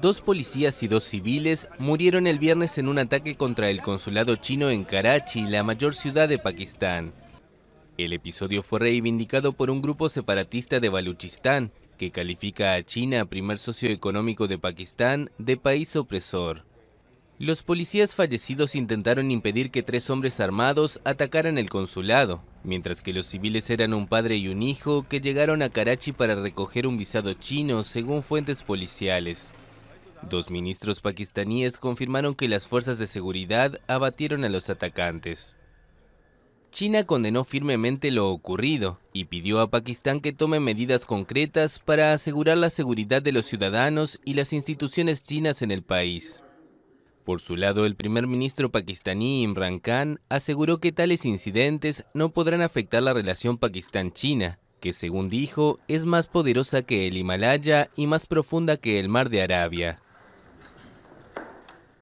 Dos policías y dos civiles murieron el viernes en un ataque contra el consulado chino en Karachi, la mayor ciudad de Pakistán. El episodio fue reivindicado por un grupo separatista de Baluchistán, que califica a China, primer socio económico de Pakistán, de país opresor. Los policías fallecidos intentaron impedir que tres hombres armados atacaran el consulado, mientras que los civiles eran un padre y un hijo que llegaron a Karachi para recoger un visado chino, según fuentes policiales. Dos ministros pakistaníes confirmaron que las fuerzas de seguridad abatieron a los atacantes. China condenó firmemente lo ocurrido y pidió a Pakistán que tome medidas concretas para asegurar la seguridad de los ciudadanos y las instituciones chinas en el país. Por su lado, el primer ministro pakistaní Imran Khan aseguró que tales incidentes no podrán afectar la relación Pakistán-China, que según dijo es más poderosa que el Himalaya y más profunda que el mar de Arabia.